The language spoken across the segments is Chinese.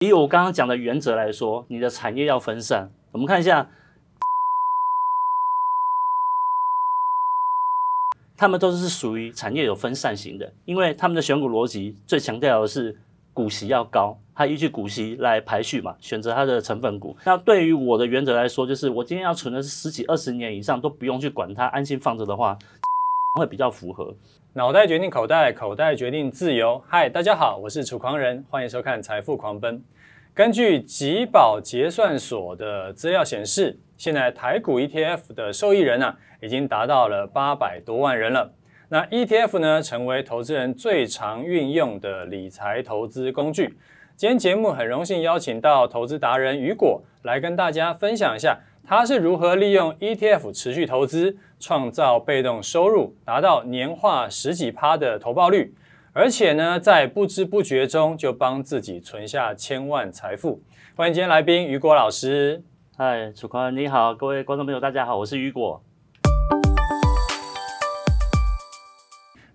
以我刚刚讲的原则来说，你的产业要分散。我们看一下，他们都是属于产业有分散型的，因为他们的选股逻辑最强调的是股息要高，它依据股息来排序嘛，选择它的成分股。那对于我的原则来说，就是我今天要存的是十几二十年以上都不用去管它，安心放着的话，会比较符合。脑袋决定口袋，口袋决定自由。嗨，大家好，我是楚狂人，欢迎收看《财富狂奔》。根据吉宝结算所的资料显示，现在台股 ETF 的受益人呢，已经达到了八百多万人了。那 ETF 呢，成为投资人最常运用的理财投资工具。今天节目很荣幸邀请到投资达人雨果来跟大家分享一下，他是如何利用 ETF 持续投资，创造被动收入，达到年化十几趴的投报率。而且呢，在不知不觉中就帮自己存下千万财富。欢迎今天来宾雨果老师。嗨，主管你好，各位观众朋友，大家好，我是雨果。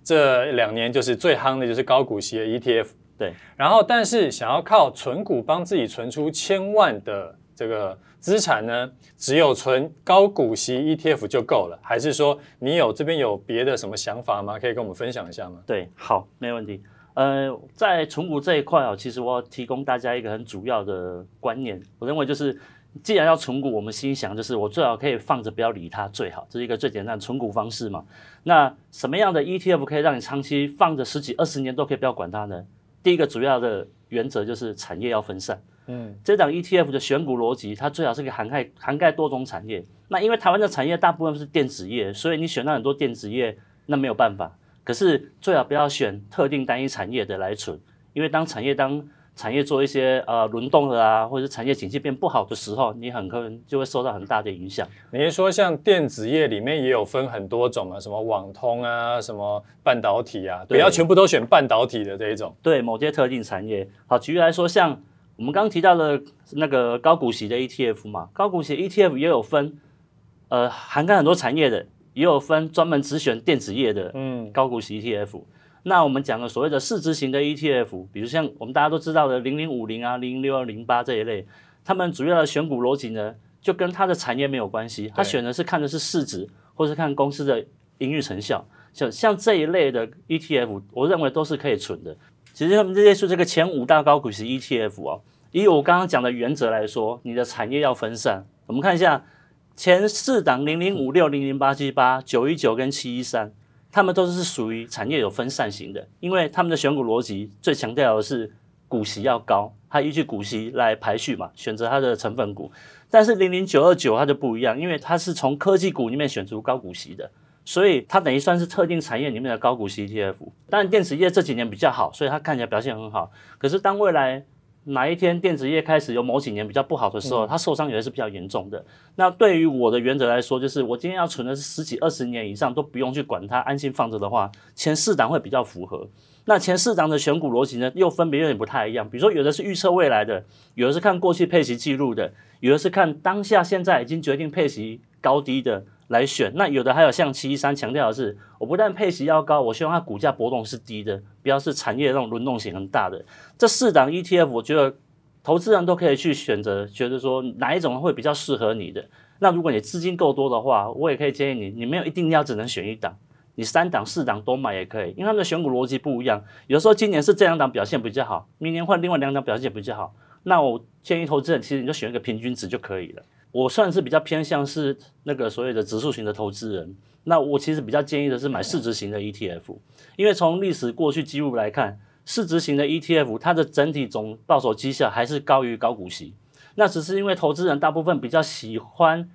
这两年就是最夯的，就是高股息的 ETF。对。然后，但是想要靠存股帮自己存出千万的。这个资产呢，只有存高股息 ETF 就够了，还是说你有这边有别的什么想法吗？可以跟我们分享一下吗？对，好，没问题。呃，在存股这一块哦，其实我提供大家一个很主要的观念，我认为就是，既然要存股，我们心想就是我最好可以放着不要理它最好，这是一个最简单存股方式嘛。那什么样的 ETF 可以让你长期放着十几二十年都可以不要管它呢？第一个主要的原则就是产业要分散。嗯，这档 ETF 的选股逻辑，它最好是以涵盖涵盖多种产业。那因为台湾的产业大部分是电子业，所以你选到很多电子业，那没有办法。可是最好不要选特定单一产业的来存，因为当产业当。产业做一些呃轮动的啊，或者是产业景气变不好的时候，你很可能就会受到很大的影响。您说像电子业里面也有分很多种啊，什么网通啊，什么半导体啊，不要全部都选半导体的这一种。对，某些特定产业。好，举例来说，像我们刚刚提到的那个高股息的 ETF 嘛，高股息 ETF 也有分，呃，涵盖很多产业的，也有分专门只选电子业的，嗯，高股息 ETF。那我们讲的所谓的市值型的 ETF，比如像我们大家都知道的零零五零啊、零零六二零八这一类，他们主要的选股逻辑呢，就跟它的产业没有关系，它选的是看的是市值，或是看公司的营运成效。像像这一类的 ETF，我认为都是可以存的。其实他们这些是这个前五大高股息 ETF 啊，以我刚刚讲的原则来说，你的产业要分散。我们看一下前四档零零五六零零八七八九一九跟七一三。他们都是属于产业有分散型的，因为他们的选股逻辑最强调的是股息要高，它依据股息来排序嘛，选择它的成分股。但是零零九二九它就不一样，因为它是从科技股里面选出高股息的，所以它等于算是特定产业里面的高股息 ETF。但电子业这几年比较好，所以它看起来表现很好。可是当未来，哪一天电子业开始有某几年比较不好的时候，它受伤也是比较严重的。那对于我的原则来说，就是我今天要存的是十几二十年以上都不用去管它，安心放着的话，前四档会比较符合。那前四档的选股逻辑呢，又分别有点不太一样。比如说，有的是预测未来的，有的是看过去配息记录的，有的是看当下现在已经决定配息高低的。来选，那有的还有像七一三强调的是，我不但配息要高，我希望它股价波动是低的，不要是产业那种轮动性很大的。这四档 ETF，我觉得投资人都可以去选择，觉得说哪一种会比较适合你的。那如果你资金够多的话，我也可以建议你，你没有一定要只能选一档，你三档、四档都买也可以，因为他们的选股逻辑不一样。有时候今年是这两档表现比较好，明年换另外两档表现比较好。那我建议投资人，其实你就选一个平均值就可以了。我算是比较偏向是那个所谓的指数型的投资人，那我其实比较建议的是买市值型的 ETF，因为从历史过去记录来看，市值型的 ETF 它的整体总到手绩效还是高于高股息，那只是因为投资人大部分比较喜欢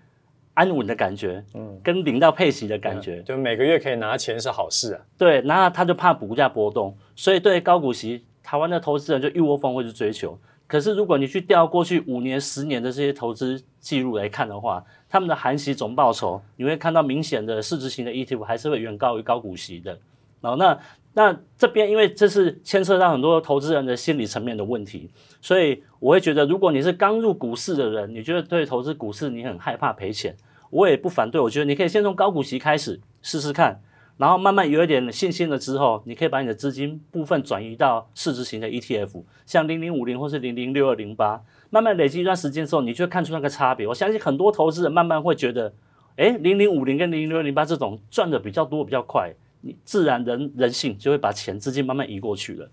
安稳的感觉，嗯，跟领到配息的感觉，就每个月可以拿钱是好事啊，对，那他就怕股价波动，所以对高股息台湾的投资人就一窝蜂会去追求。可是，如果你去调过去五年、十年的这些投资记录来看的话，他们的含息总报酬，你会看到明显的市值型的 ETF 还是会远高于高股息的。然后，那那这边因为这是牵涉到很多投资人的心理层面的问题，所以我会觉得，如果你是刚入股市的人，你觉得对投资股市你很害怕赔钱，我也不反对，我觉得你可以先从高股息开始试试看。然后慢慢有一点信心了之后，你可以把你的资金部分转移到市值型的 ETF，像零零五零或是零零六二零八，慢慢累积一段时间之后，你就会看出那个差别。我相信很多投资人慢慢会觉得，哎，零零五零跟零零六二零八这种赚的比较多、比较快，你自然人人性就会把钱资金慢慢移过去了。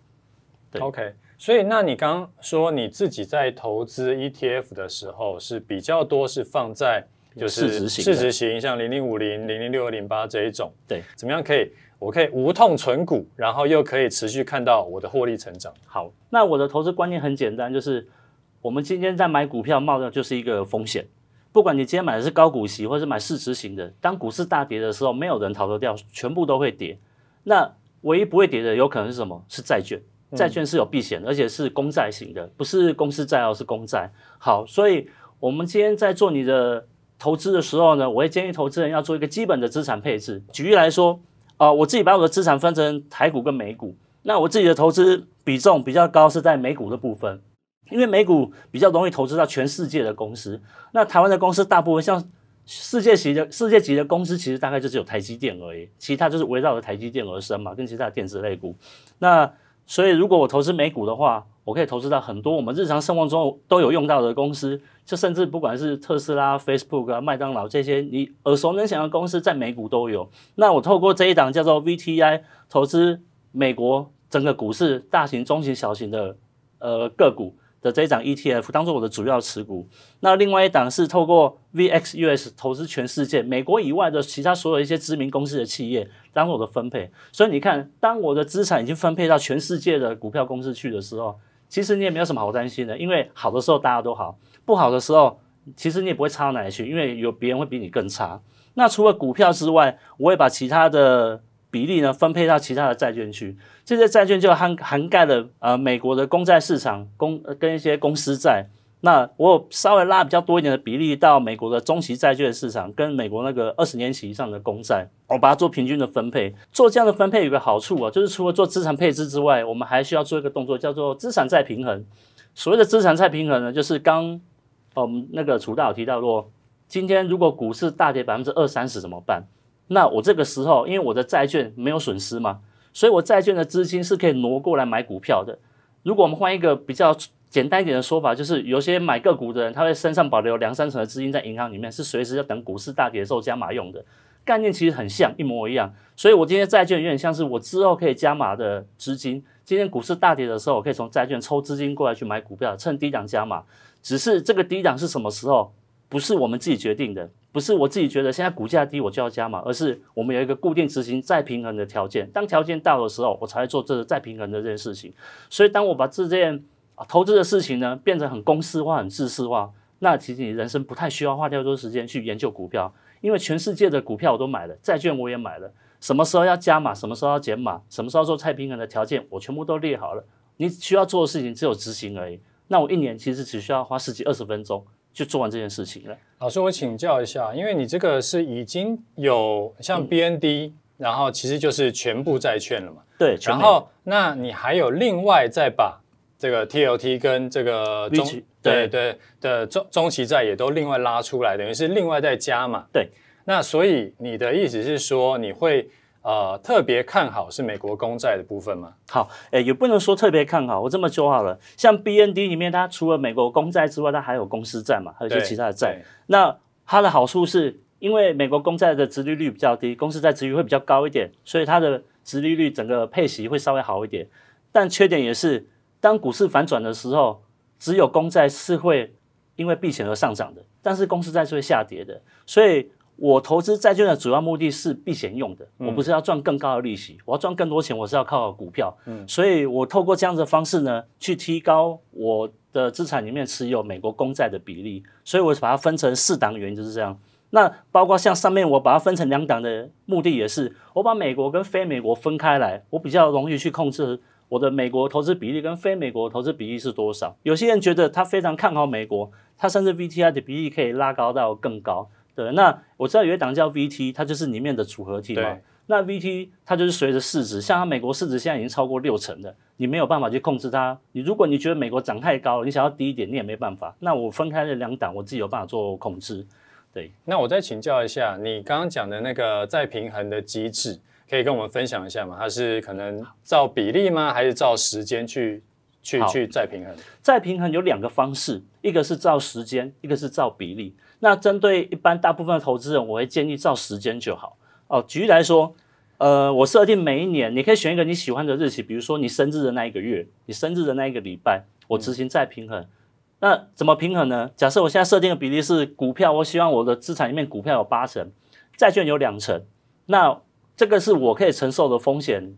对，OK，所以那你刚说你自己在投资 ETF 的时候，是比较多是放在。就是市值型，市值型像零零五零、零零六二零八这一种，对，怎么样可以？我可以无痛存股，然后又可以持续看到我的获利成长。好，那我的投资观念很简单，就是我们今天在买股票，冒的就是一个风险。不管你今天买的是高股息，或是买市值型的，当股市大跌的时候，没有人逃得掉，全部都会跌。那唯一不会跌的，有可能是什么？是债券。债券是有避险，而且是公债型的，不是公司债，而是公债。好，所以我们今天在做你的。投资的时候呢，我会建议投资人要做一个基本的资产配置。举例来说，啊，我自己把我的资产分成台股跟美股，那我自己的投资比重比较高是在美股的部分，因为美股比较容易投资到全世界的公司。那台湾的公司大部分像世界级的世界级的公司，其实大概就只有台积电而已，其他就是围绕着台积电而生嘛，跟其他的电子类股。那所以，如果我投资美股的话，我可以投资到很多我们日常生活中都有用到的公司，就甚至不管是特斯拉、Facebook 啊、麦当劳这些你耳熟能详的公司，在美股都有。那我透过这一档叫做 VTI 投资美国整个股市，大型、中型、小型的呃个股的这一档 ETF 当做我的主要持股。那另外一档是透过 VXUS 投资全世界美国以外的其他所有一些知名公司的企业。当我的分配，所以你看，当我的资产已经分配到全世界的股票公司去的时候，其实你也没有什么好担心的，因为好的时候大家都好，不好的时候，其实你也不会差到哪里去，因为有别人会比你更差。那除了股票之外，我会把其他的比例呢分配到其他的债券去，这些债券就涵涵盖了呃美国的公债市场，公跟一些公司债。那我稍微拉比较多一点的比例到美国的中期债券市场，跟美国那个二十年期以上的公债，我把它做平均的分配。做这样的分配有个好处啊，就是除了做资产配置之外，我们还需要做一个动作，叫做资产再平衡。所谓的资产再平衡呢，就是刚哦那个楚大有提到过，今天如果股市大跌百分之二三十怎么办？那我这个时候，因为我的债券没有损失嘛，所以我债券的资金是可以挪过来买股票的。如果我们换一个比较。简单一点的说法就是，有些买个股的人，他会身上保留两三成的资金在银行里面，是随时要等股市大跌的时候加码用的。概念其实很像，一模一样。所以，我今天债券有点像是我之后可以加码的资金。今天股市大跌的时候，我可以从债券抽资金过来去买股票，趁低档加码。只是这个低档是什么时候，不是我们自己决定的，不是我自己觉得现在股价低我就要加码，而是我们有一个固定执行再平衡的条件。当条件到的时候，我才会做这个再平衡的这件事情。所以，当我把这件啊，投资的事情呢，变成很公司化、很自私化。那其实你人生不太需要花太多时间去研究股票，因为全世界的股票我都买了，债券我也买了。什么时候要加码，什么时候要减码，什么时候做菜平衡的条件，我全部都列好了。你需要做的事情只有执行而已。那我一年其实只需要花十几、二十分钟就做完这件事情了。老师，我请教一下，因为你这个是已经有像 BND，然后其实就是全部债券了嘛？对，然后那你还有另外再把。这个 T L T 跟这个中对对的中中期债也都另外拉出来，等于是另外再加嘛。对，那所以你的意思是说，你会呃特别看好是美国公债的部分吗？好，哎，也不能说特别看好，我这么说好了，像 B N D 里面它除了美国公债之外，它还有公司债嘛，还有一些其他的债。那它的好处是因为美国公债的殖利率比较低，公司债殖利率会比较高一点，所以它的殖利率整个配息会稍微好一点，但缺点也是。当股市反转的时候，只有公债是会因为避险而上涨的，但是公司债是会下跌的。所以，我投资债券的主要目的是避险用的，我不是要赚更高的利息，我要赚更多钱，我是要靠股票。嗯，所以我透过这样的方式呢，去提高我的资产里面持有美国公债的比例。所以，我把它分成四档，原因就是这样。那包括像上面我把它分成两档的目的也是，我把美国跟非美国分开来，我比较容易去控制。我的美国投资比例跟非美国投资比例是多少？有些人觉得他非常看好美国，他甚至 VTI 的比例可以拉高到更高。对，那我知道有一档叫 VT，它就是里面的组合体嘛。那 VT 它就是随着市值，像它美国市值现在已经超过六成的，你没有办法去控制它。你如果你觉得美国涨太高了，你想要低一点，你也没办法。那我分开这两档，我自己有办法做控制。对，那我再请教一下，你刚刚讲的那个再平衡的机制。可以跟我们分享一下吗？它是可能照比例吗？还是照时间去去去再平衡？再平衡有两个方式，一个是照时间，一个是照比例。那针对一般大部分投资人，我会建议照时间就好。哦，举例来说，呃，我设定每一年，你可以选一个你喜欢的日期，比如说你生日的那一个月，你生日的那一个礼拜，我执行再平衡。那怎么平衡呢？假设我现在设定的比例是股票，我希望我的资产里面股票有八成，债券有两成，那。这个是我可以承受的风险，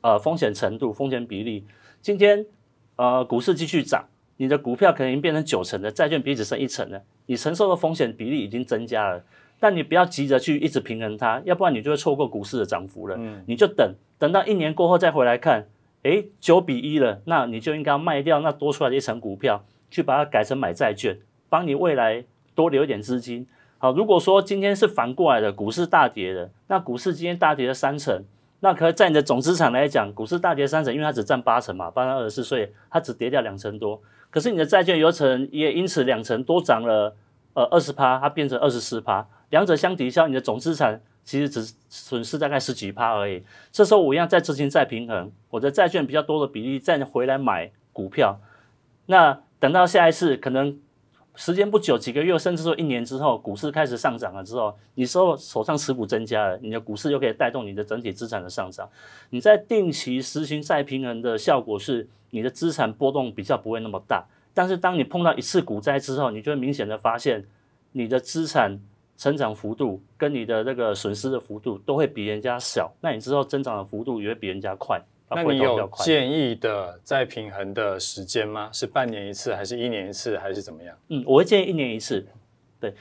呃，风险程度、风险比例。今天，呃，股市继续涨，你的股票可能已经变成九成的，债券比只剩一成了。你承受的风险比例已经增加了，但你不要急着去一直平衡它，要不然你就会错过股市的涨幅了。你就等等到一年过后再回来看，哎，九比一了，那你就应该卖掉那多出来的一层股票，去把它改成买债券，帮你未来多留一点资金。啊，如果说今天是反过来的，股市大跌的，那股市今天大跌了三成，那可在你的总资产来讲，股市大跌三成，因为它只占八成嘛，八成二十四，所以它只跌掉两成多。可是你的债券有成也因此两成多涨了，呃，二十趴，它变成二十四趴，两者相抵消，你的总资产其实只损失大概十几趴而已。这时候我一样再资金再平衡，我的债券比较多的比例再回来买股票，那等到下一次可能。时间不久，几个月甚至说一年之后，股市开始上涨了之后，你说手上持股增加了，你的股市又可以带动你的整体资产的上涨。你在定期实行再平衡的效果是，你的资产波动比较不会那么大。但是当你碰到一次股灾之后，你就会明显的发现，你的资产成长幅度跟你的那个损失的幅度都会比人家小。那你之后增长的幅度也会比人家快。那你有建议的再平衡的时间吗？是半年一次，还是一年一次，还是怎么样？嗯，我会建议一年一次。对，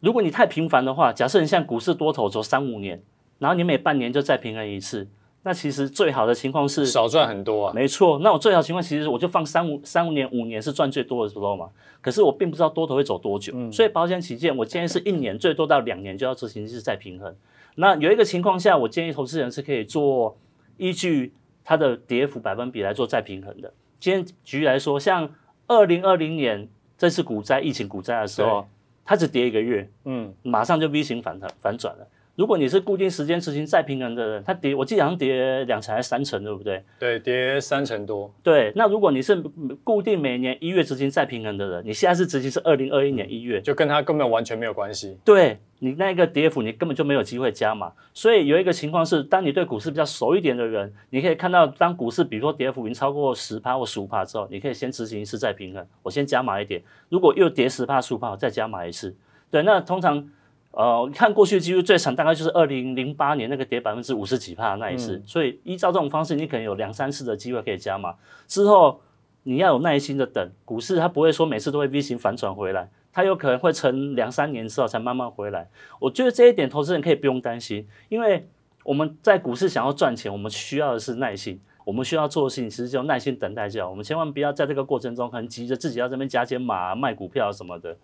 如果你太频繁的话，假设你像股市多头走三五年，然后你每半年就再平衡一次，那其实最好的情况是少赚很多啊。没错，那我最好情况其实我就放三五三五年五年是赚最多的时候嘛。可是我并不知道多头会走多久，所以保险起见，我建议是一年最多到两年就要执行一次再平衡。那有一个情况下，我建议投资人是可以做依据。它的跌幅百分比来做再平衡的。今天举例来说，像二零二零年这次股灾、疫情股灾的时候，它只跌一个月，嗯，马上就 V 型反弹反转了。如果你是固定时间执行再平衡的人，他跌，我得好像跌两成还是三成，对不对？对，跌三成多。对，那如果你是固定每年一月执行再平衡的人，你现在是执行是二零二一年一月，就跟他根本完全没有关系。对你那个跌幅，你根本就没有机会加码。所以有一个情况是，当你对股市比较熟一点的人，你可以看到，当股市比如说跌幅已经超过十帕或十五帕之后，你可以先执行一次再平衡，我先加码一点。如果又跌十帕、十五帕，再加码一次。对，那通常。呃，你看过去几会最长大概就是二零零八年那个跌百分之五十几帕那一次，所以依照这种方式，你可能有两三次的机会可以加嘛。之后你要有耐心的等，股市它不会说每次都会 V 型反转回来，它有可能会沉两三年之后才慢慢回来。我觉得这一点投资人可以不用担心，因为我们在股市想要赚钱，我们需要的是耐心，我们需要做的事情其实就耐心等待就好。我们千万不要在这个过程中可能急着自己要这边加减码、卖股票什么的。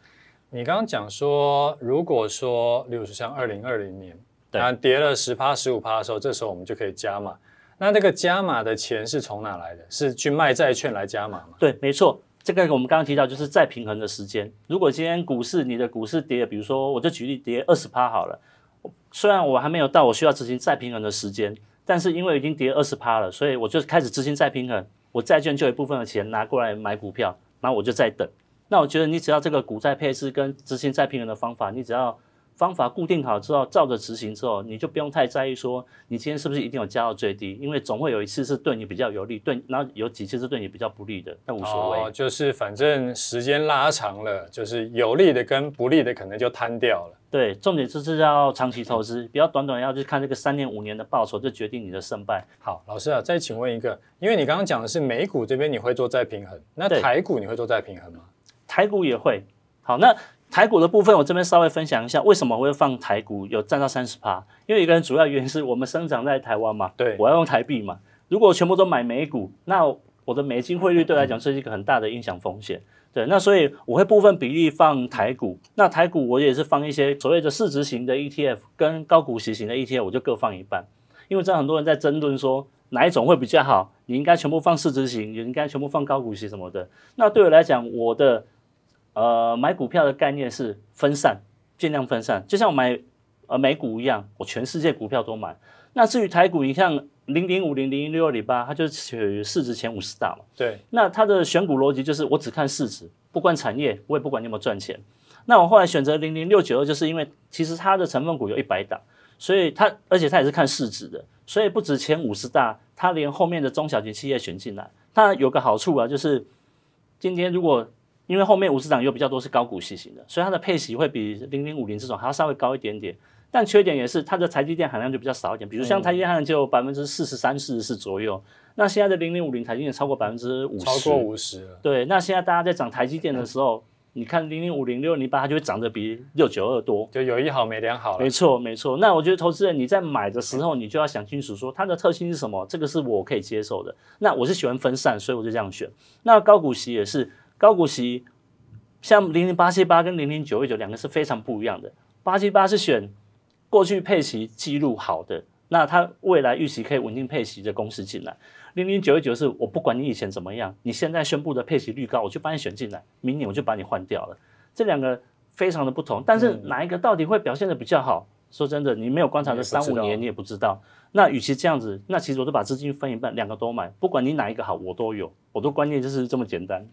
你刚刚讲说，如果说，例如说像二零二零年，对，跌了十趴、十五趴的时候，这时候我们就可以加码。那这个加码的钱是从哪来的？是去卖债券来加码吗？对，没错。这个我们刚刚提到就是再平衡的时间。如果今天股市你的股市跌，比如说我就举例跌二十趴好了。虽然我还没有到我需要执行再平衡的时间，但是因为已经跌二十趴了，所以我就开始执行再平衡。我债券就一部分的钱拿过来买股票，然后我就再等。那我觉得你只要这个股债配置跟执行再平衡的方法，你只要方法固定好之后，照着执行之后，你就不用太在意说你今天是不是一定要加到最低，因为总会有一次是对你比较有利，对，然后有几次是对你比较不利的，那无所谓。哦，就是反正时间拉长了，就是有利的跟不利的可能就摊掉了。对，重点就是要长期投资，不要短短要去看这个三年五年的报酬就决定你的胜败。好，老师啊，再请问一个，因为你刚刚讲的是美股这边你会做再平衡，那台股你会做再平衡吗？台股也会好，那台股的部分，我这边稍微分享一下，为什么会放台股有占到三十趴？因为一个人主要原因是我们生长在台湾嘛，对，我要用台币嘛。如果全部都买美股，那我的美金汇率对来讲是一个很大的影响风险。对，那所以我会部分比例放台股。那台股我也是放一些所谓的市值型的 ETF 跟高股息型的 ETF，我就各放一半。因为这样很多人在争论说哪一种会比较好，你应该全部放市值型，你应该全部放高股息什么的。那对我来讲，我的呃，买股票的概念是分散，尽量分散，就像买呃美股一样，我全世界股票都买。那至于台股，你像零零五零零六二零八，它就属于市值前五十大嘛。对。那它的选股逻辑就是我只看市值，不管产业，我也不管有没有赚钱。那我后来选择零零六九二，就是因为其实它的成分股有一百档，所以它而且它也是看市值的，所以不止前五十大，它连后面的中小型企业选进来。它有个好处啊，就是今天如果。因为后面五十档又比较多是高股息型的，所以它的配息会比零零五零这种还要稍微高一点点。但缺点也是它的台积电含量就比较少一点，比如像台积电就百分之四十三、四十四左右。那现在的零零五零台积电超过百分之五十，超过五十。对，那现在大家在涨台积电的时候，你看零零五零六零八，它就涨得比六九二多，就有一好没两好。没错，没错。那我觉得投资人你在买的时候，你就要想清楚说它的特性是什么，这个是我可以接受的。那我是喜欢分散，所以我就这样选。那高股息也是。高股息，像零零八七八跟零零九一九两个是非常不一样的。八七八是选过去配息记录好的，那它未来预期可以稳定配息的公司进来。零零九一九是我不管你以前怎么样，你现在宣布的配息率高，我就把你选进来，明年我就把你换掉了。这两个非常的不同，但是哪一个到底会表现的比较好？说真的，你没有观察这三五年，你也不知道。那与其这样子，那其实我都把资金分一半，两个都买，不管你哪一个好，我都有。我的观念就是这么简单。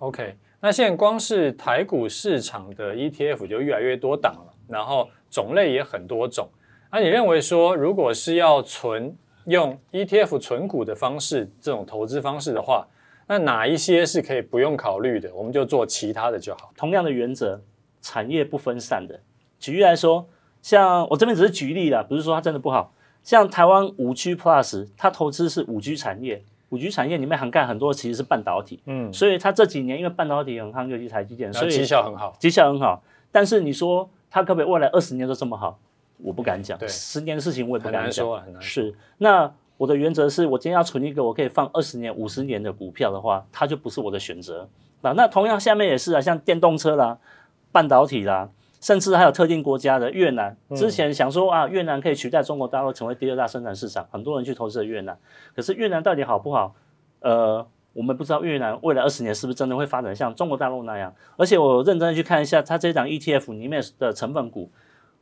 OK，那现在光是台股市场的 ETF 就越来越多档了，然后种类也很多种。那你认为说，如果是要存用 ETF 存股的方式这种投资方式的话，那哪一些是可以不用考虑的？我们就做其他的就好。同样的原则，产业不分散的。举例来说，像我这边只是举例啦，不是说它真的不好。像台湾五 G Plus，它投资是五 G 产业。五 G 产业里面涵盖很多，其实是半导体。嗯，所以它这几年因为半导体很看五 G 台积电，所以绩效很好，绩效很好。但是你说它可不可以未来二十年都这么好？我不敢讲，十年的事情我也不敢讲。很难说，很难说。是，那我的原则是我今天要存一个我可以放二十年、五十年的股票的话，它就不是我的选择。那那同样下面也是啊，像电动车啦，半导体啦。甚至还有特定国家的越南，之前想说啊，越南可以取代中国大陆成为第二大生产市场，很多人去投资越南。可是越南到底好不好？呃，我们不知道越南未来二十年是不是真的会发展像中国大陆那样。而且我认真的去看一下它这档 ETF，里面的成分股。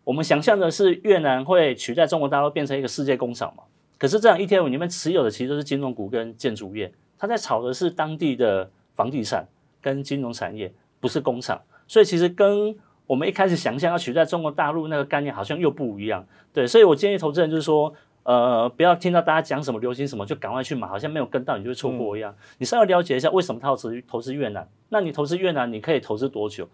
我们想象的是越南会取代中国大陆变成一个世界工厂嘛？可是这档 ETF 里面持有的其实都是金融股跟建筑业，它在炒的是当地的房地产跟金融产业，不是工厂。所以其实跟我们一开始想象要取代中国大陆那个概念，好像又不一样，对，所以我建议投资人就是说，呃，不要听到大家讲什么流行什么就赶快去买，好像没有跟到你就错过一样。你是要了解一下为什么投资投资越南，那你投资越南你可以投资多久？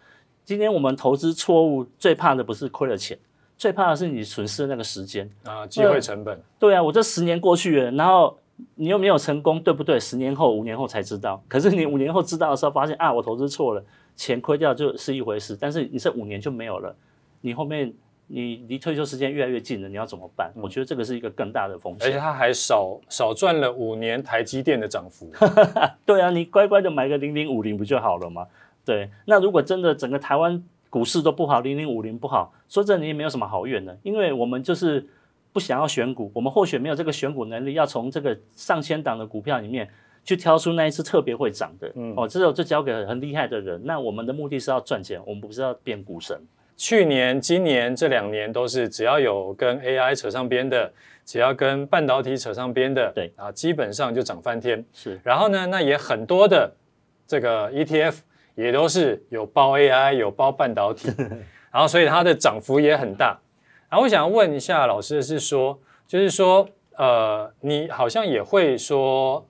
今天我们投资错误，最怕的不是亏了钱，最怕的是你损失那个时间啊，机会成本。对啊，我这十年过去了，然后你又没有成功，对不对？十年后、五年后才知道，可是你五年后知道的时候，发现啊，我投资错了。钱亏掉就是一回事，但是你这五年就没有了，你后面你离退休时间越来越近了，你要怎么办？我觉得这个是一个更大的风险。而且他还少少赚了五年台积电的涨幅。对啊，你乖乖的买个零零五零不就好了吗？对，那如果真的整个台湾股市都不好，零零五零不好，说这你也没有什么好怨的，因为我们就是不想要选股，我们或许没有这个选股能力，要从这个上千档的股票里面。去挑出那一次特别会涨的，嗯、哦，之候就交给很厉害的人。那我们的目的是要赚钱，我们不是要变股神。去年、今年这两年都是只要有跟 AI 扯上边的，只要跟半导体扯上边的，对，啊，基本上就涨翻天。是，然后呢，那也很多的这个 ETF 也都是有包 AI 有包半导体，然后所以它的涨幅也很大。然后我想问一下老师，是说就是说，呃，你好像也会说。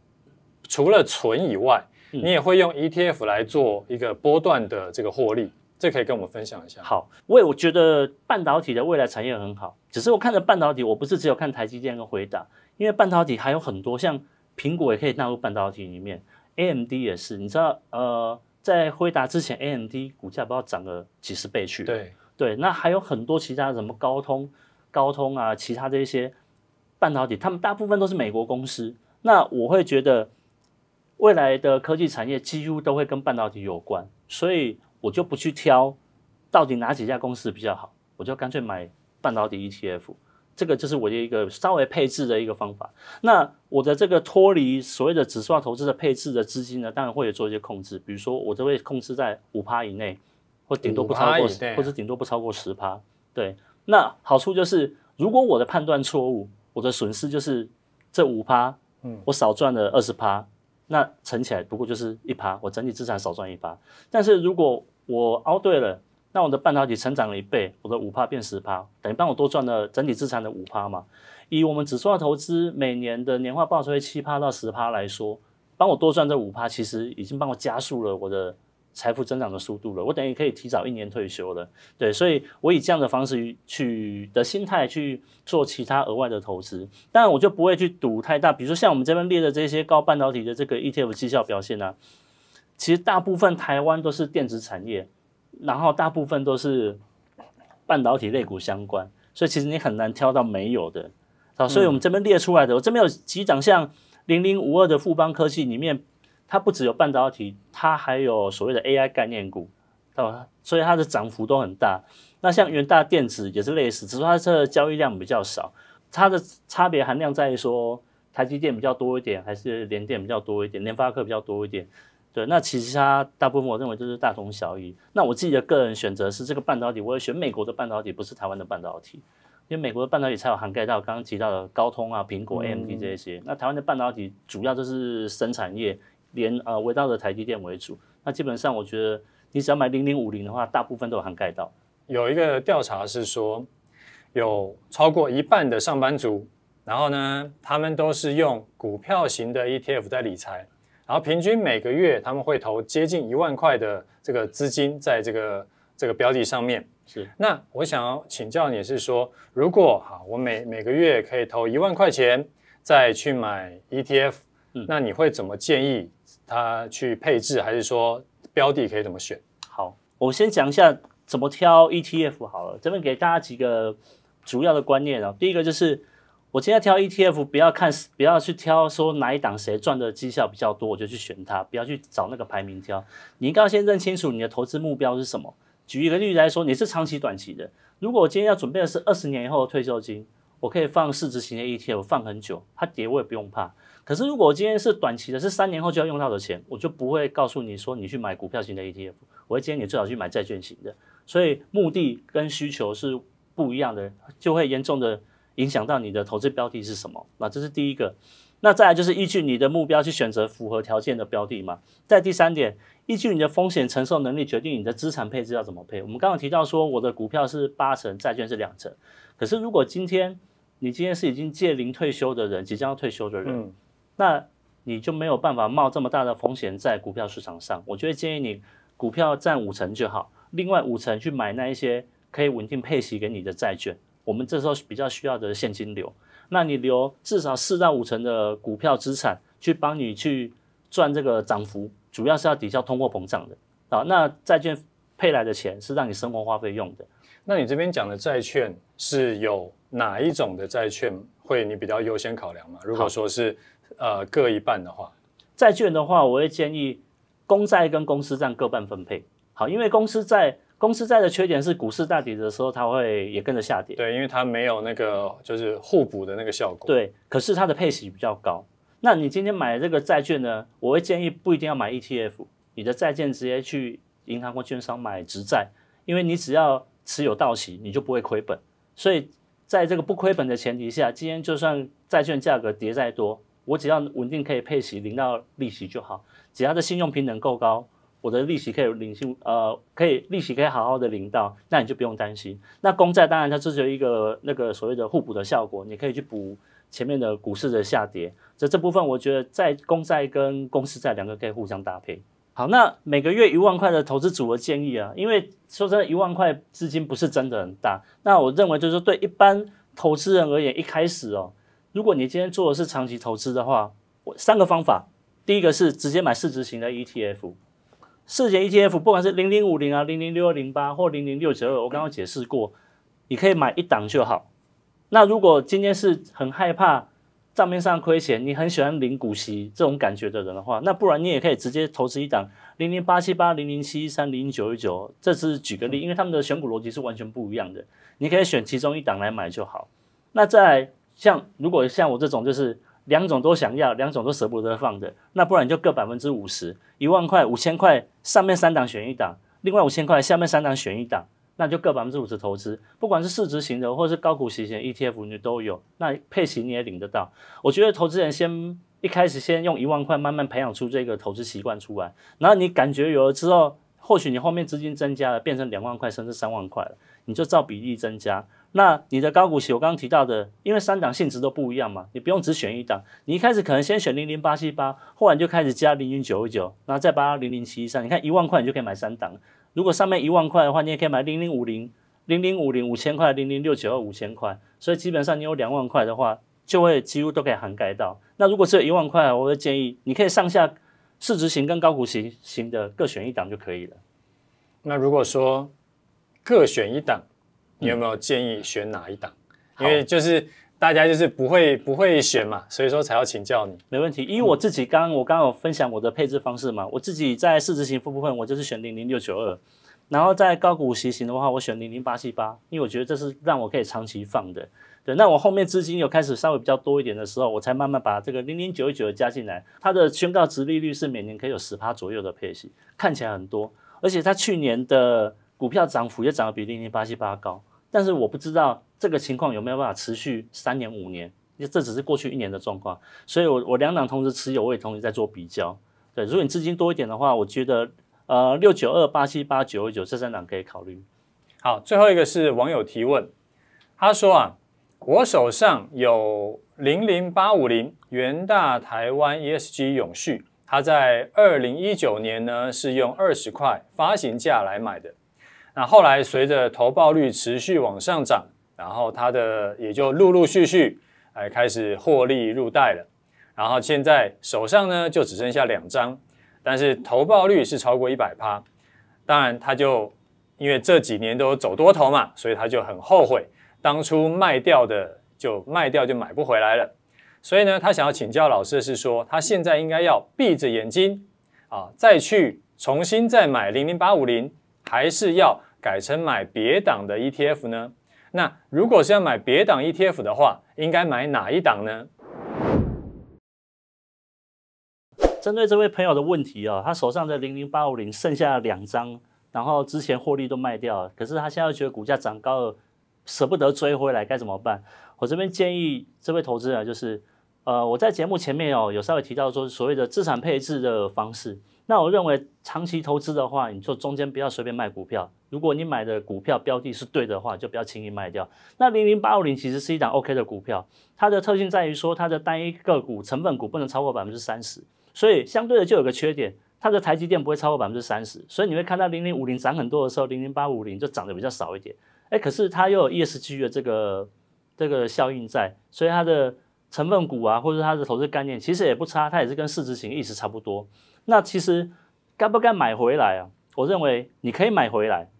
除了存以外，你也会用 E T F 来做一个波段的这个获利，这可以跟我们分享一下。好，我我觉得半导体的未来产业很好，只是我看着半导体，我不是只有看台积电跟辉达，因为半导体还有很多，像苹果也可以纳入半导体里面，A M D 也是。你知道，呃，在辉达之前，A M D 股价不知道涨了几十倍去。对对，那还有很多其他什么高通、高通啊，其他这些半导体，他们大部分都是美国公司。那我会觉得。未来的科技产业几乎都会跟半导体有关，所以我就不去挑到底哪几家公司比较好，我就干脆买半导体 ETF。这个就是我的一个稍微配置的一个方法。那我的这个脱离所谓的指数化投资的配置的资金呢，当然会做一些控制，比如说我都会控制在五趴以内，或顶多不超过，或者顶多不超过十趴。对，那好处就是如果我的判断错误，我的损失就是这五趴，嗯，我少赚了二十趴。那乘起来不过就是一趴，我整体资产少赚一趴。但是如果我凹对了，那我的半导体成长了一倍，我的五趴变十趴，等于帮我多赚了整体资产的五趴嘛？以我们指数化投资每年的年化报酬率七趴到十趴来说，帮我多赚这五趴，其实已经帮我加速了我的。财富增长的速度了，我等于可以提早一年退休了，对，所以我以这样的方式去的心态去做其他额外的投资，当然我就不会去赌太大，比如说像我们这边列的这些高半导体的这个 ETF 绩效表现呢，其实大部分台湾都是电子产业，然后大部分都是半导体类股相关，所以其实你很难挑到没有的，好，所以我们这边列出来的，我这边有几张像零零五二的富邦科技里面。它不只有半导体，它还有所谓的 AI 概念股，到所以它的涨幅都很大。那像元大电子也是类似，只是它的交易量比较少。它的差别含量在于说，台积电比较多一点，还是联电比较多一点，联发科比较多一点。对，那其实它大部分我认为就是大同小异。那我自己的个人选择是，这个半导体我选美国的半导体，不是台湾的半导体，因为美国的半导体才有涵盖到刚刚提到的高通啊、苹果、AMD 这些。那台湾的半导体主要就是生产业。连呃，围绕着台积电为主，那基本上我觉得，你只要买零零五零的话，大部分都有涵盖到。有一个调查是说，有超过一半的上班族，然后呢，他们都是用股票型的 ETF 在理财，然后平均每个月他们会投接近一万块的这个资金在这个这个标的上面。是，那我想要请教你是说，如果哈我每每个月可以投一万块钱再去买 ETF。那你会怎么建议他去配置，还是说标的可以怎么选？好，我先讲一下怎么挑 ETF 好了。这边给大家几个主要的观念啊。第一个就是，我今天挑 ETF 不要看，不要去挑说哪一档谁赚的绩效比较多，我就去选它，不要去找那个排名挑。你应该要先认清楚你的投资目标是什么。举一个例子来说，你是长期、短期的。如果我今天要准备的是二十年以后的退休金，我可以放市值型的 ETF 放很久，它跌我也不用怕。可是，如果今天是短期的，是三年后就要用到的钱，我就不会告诉你说你去买股票型的 ETF，我会建议你最好去买债券型的。所以目的跟需求是不一样的，就会严重的影响到你的投资标的是什么。那这是第一个。那再来就是依据你的目标去选择符合条件的标的嘛。再第三点，依据你的风险承受能力决定你的资产配置要怎么配。我们刚刚提到说，我的股票是八成，债券是两成。可是如果今天你今天是已经借龄退休的人，即将要退休的人。那你就没有办法冒这么大的风险在股票市场上，我就会建议你股票占五成就好，另外五成去买那一些可以稳定配息给你的债券。我们这时候比较需要的现金流，那你留至少四到五成的股票资产去帮你去赚这个涨幅，主要是要抵消通货膨胀的啊。那债券配来的钱是让你生活花费用的。那你这边讲的债券是有哪一种的债券会你比较优先考量吗？如果说是呃，各一半的话，债券的话，我会建议公债跟公司债各半分配。好，因为公司债公司债的缺点是股市大跌的时候，它会也跟着下跌。对，因为它没有那个就是互补的那个效果。对，可是它的配息比较高。那你今天买这个债券呢？我会建议不一定要买 ETF，你的债券直接去银行或券商买直债，因为你只要持有到期，你就不会亏本。所以在这个不亏本的前提下，今天就算债券价格跌再多。我只要稳定可以配息领到利息就好，只要这信用评等够高，我的利息可以领出，呃，可以利息可以好好的领到，那你就不用担心。那公债当然它这是一个那个所谓的互补的效果，你可以去补前面的股市的下跌，这这部分我觉得在公债跟公司债两个可以互相搭配。好，那每个月一万块的投资组合建议啊，因为说真的一万块资金不是真的很大，那我认为就是对一般投资人而言，一开始哦。如果你今天做的是长期投资的话，我三个方法。第一个是直接买市值型的 ETF，市值 ETF 不管是零零五零啊、零零六二零八或零零六九二，我刚刚解释过，你可以买一档就好。那如果今天是很害怕账面上亏钱，你很喜欢领股息这种感觉的人的话，那不然你也可以直接投资一档零零八七八、零零七一三、零零九一九。这只是举个例，因为他们的选股逻辑是完全不一样的，你可以选其中一档来买就好。那在像如果像我这种就是两种都想要，两种都舍不得放的，那不然你就各百分之五十，一万块五千块上面三档选一档，另外五千块下面三档选一档，那就各百分之五十投资，不管是市值型的或是高股息型 ETF，你都有，那配型你也领得到。我觉得投资人先一开始先用一万块慢慢培养出这个投资习惯出来，然后你感觉有了之后，或许你后面资金增加了变成两万块甚至三万块了，你就照比例增加。那你的高股息，我刚刚提到的，因为三档性质都不一样嘛，你不用只选一档。你一开始可能先选零零八七八，后来就开始加零零九一九，然后再加零零七一三。你看一万块你就可以买三档。如果上面一万块的话，你也可以买零零五零、零零五零五千块、零零六九二五千块。所以基本上你有两万块的话，就会几乎都可以涵盖到。那如果只有一万块，我会建议你可以上下市值型跟高股息型的各选一档就可以了。那如果说各选一档。你有没有建议选哪一档？因为就是大家就是不会不会选嘛，所以说才要请教你。没问题，因为我自己刚刚我刚刚有分享我的配置方式嘛，我自己在市值型部分我就是选零零六九二，然后在高股息型的话我选零零八七八，因为我觉得这是让我可以长期放的。对，那我后面资金又开始稍微比较多一点的时候，我才慢慢把这个零零九一九加进来。它的宣告值利率是每年可以有十趴左右的配息，看起来很多，而且它去年的。股票涨幅也涨得比零零八七八高，但是我不知道这个情况有没有办法持续三年五年，这只是过去一年的状况。所以，我我两档同时持有，我也同时在做比较。对，如果你资金多一点的话，我觉得呃六九二八七八九九这三档可以考虑。好，最后一个是网友提问，他说啊，我手上有零零八五零元大台湾 ESG 永续，他在二零一九年呢是用二十块发行价来买的。那后来随着投报率持续往上涨，然后他的也就陆陆续续哎开始获利入袋了，然后现在手上呢就只剩下两张，但是投报率是超过一百趴，当然他就因为这几年都走多头嘛，所以他就很后悔当初卖掉的就卖掉就买不回来了，所以呢他想要请教老师的是说，他现在应该要闭着眼睛啊再去重新再买零零八五零，还是要？改成买别档的 ETF 呢？那如果是要买别档 ETF 的话，应该买哪一档呢？针对这位朋友的问题哦，他手上的零零八五零剩下两张，然后之前获利都卖掉了，可是他现在觉得股价涨高了，舍不得追回来，该怎么办？我这边建议这位投资人就是，呃，我在节目前面哦有稍微提到说所谓的资产配置的方式。那我认为长期投资的话，你就中间不要随便卖股票。如果你买的股票标的是对的话，就不要轻易卖掉。那零零八五零其实是一档 OK 的股票，它的特性在于说它的单一个股成分股不能超过百分之三十，所以相对的就有个缺点，它的台积电不会超过百分之三十。所以你会看到零零五零涨很多的时候，零零八五零就涨得比较少一点。哎，可是它又有 ESG 的这个这个效应在，所以它的成分股啊，或者它的投资概念其实也不差，它也是跟市值型意识差不多。那其实该不该买回来啊？我认为你可以买回来。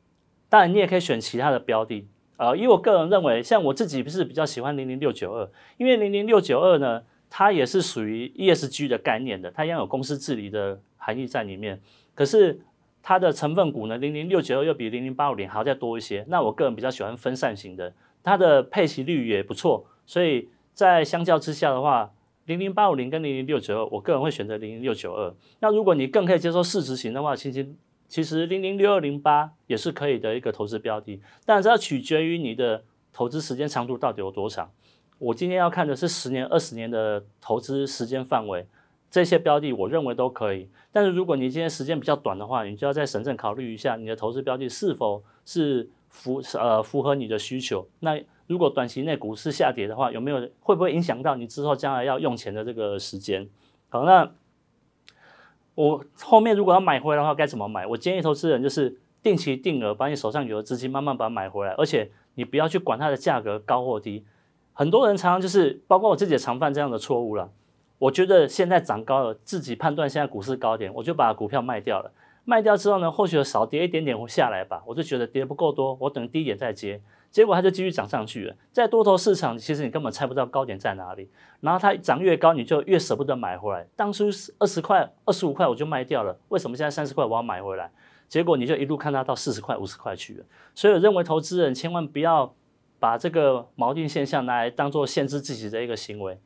当然，你也可以选其他的标的。呃，以我个人认为，像我自己不是比较喜欢零零六九二，因为零零六九二呢，它也是属于 ESG 的概念的，它一样有公司治理的含义在里面。可是它的成分股呢，零零六九二又比零零八五零还要再多一些。那我个人比较喜欢分散型的，它的配息率也不错。所以在相较之下的话，零零八五零跟零零六九二，我个人会选择零零六九二。那如果你更可以接受市值型的话，星星。其实零零六二零八也是可以的一个投资标的，但是要取决于你的投资时间长度到底有多长。我今天要看的是十年、二十年的投资时间范围，这些标的我认为都可以。但是如果你今天时间比较短的话，你就要再慎考虑一下你的投资标的是否是符呃符合你的需求。那如果短期内股市下跌的话，有没有会不会影响到你之后将来要用钱的这个时间？好，那。我后面如果要买回来的话，该怎么买？我建议投资人就是定期定额，把你手上有的资金慢慢把它买回来，而且你不要去管它的价格高或低。很多人常常就是，包括我自己也常犯这样的错误了。我觉得现在涨高了，自己判断现在股市高点，我就把股票卖掉了。卖掉之后呢，或许少跌一点点下来吧，我就觉得跌不够多，我等低点再接。结果它就继续涨上去了，在多头市场，其实你根本猜不到高点在哪里。然后它涨越高，你就越舍不得买回来。当初二十块、二十五块我就卖掉了，为什么现在三十块我要买回来？结果你就一路看它到四十块、五十块去了。所以我认为，投资人千万不要把这个锚定现象拿来当做限制自己的一个行为。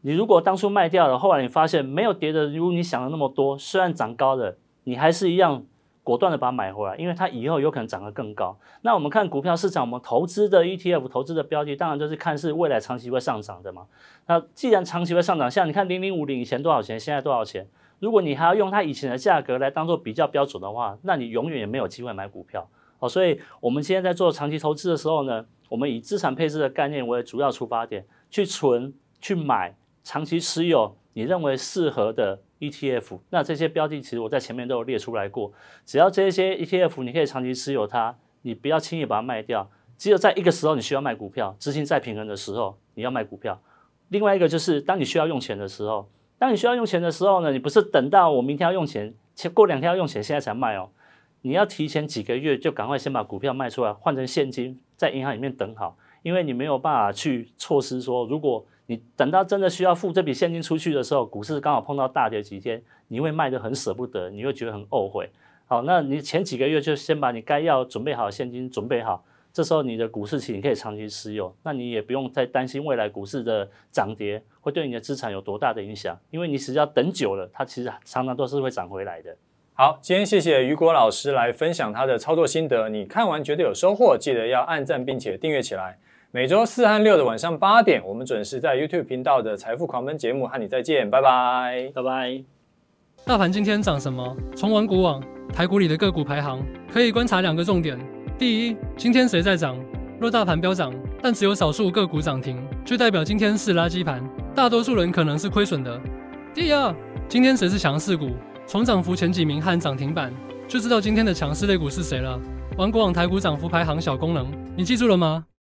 你如果当初卖掉了，后来你发现没有跌的，如你想的那么多，虽然涨高的，你还是一样。果断的把它买回来，因为它以后有可能涨得更高。那我们看股票市场，我们投资的 ETF，投资的标的当然就是看是未来长期会上涨的嘛。那既然长期会上涨，像你看零零五零以前多少钱，现在多少钱？如果你还要用它以前的价格来当做比较标准的话，那你永远也没有机会买股票哦。所以我们现在在做长期投资的时候呢，我们以资产配置的概念为主要出发点，去存、去买、长期持有。你认为适合的 ETF，那这些标的其实我在前面都有列出来过。只要这些 ETF，你可以长期持有它，你不要轻易把它卖掉。只有在一个时候你需要卖股票，资金再平衡的时候你要卖股票。另外一个就是当你需要用钱的时候，当你需要用钱的时候呢，你不是等到我明天要用钱，过两天要用钱现在才卖哦，你要提前几个月就赶快先把股票卖出来换成现金，在银行里面等好。因为你没有办法去措施说如果你等到真的需要付这笔现金出去的时候，股市刚好碰到大跌几天，你会卖得很舍不得，你会觉得很懊悔。好，那你前几个月就先把你该要准备好的现金准备好，这时候你的股市期你可以长期持有，那你也不用再担心未来股市的涨跌会对你的资产有多大的影响，因为你只要等久了，它其实常常都是会涨回来的。好，今天谢谢雨果老师来分享他的操作心得，你看完觉得有收获，记得要按赞并且订阅起来。每周四和六的晚上八点，我们准时在 YouTube 频道的《财富狂奔》节目和你再见，拜拜，拜拜。大盘今天涨什么？从玩股网台股里的个股排行可以观察两个重点：第一，今天谁在涨？若大盘飙涨，但只有少数个股涨停，就代表今天是垃圾盘，大多数人可能是亏损的。第二，今天谁是强势股？从涨幅前几名和涨停板就知道今天的强势类股是谁了。玩股网台股涨幅排行小功能，你记住了吗？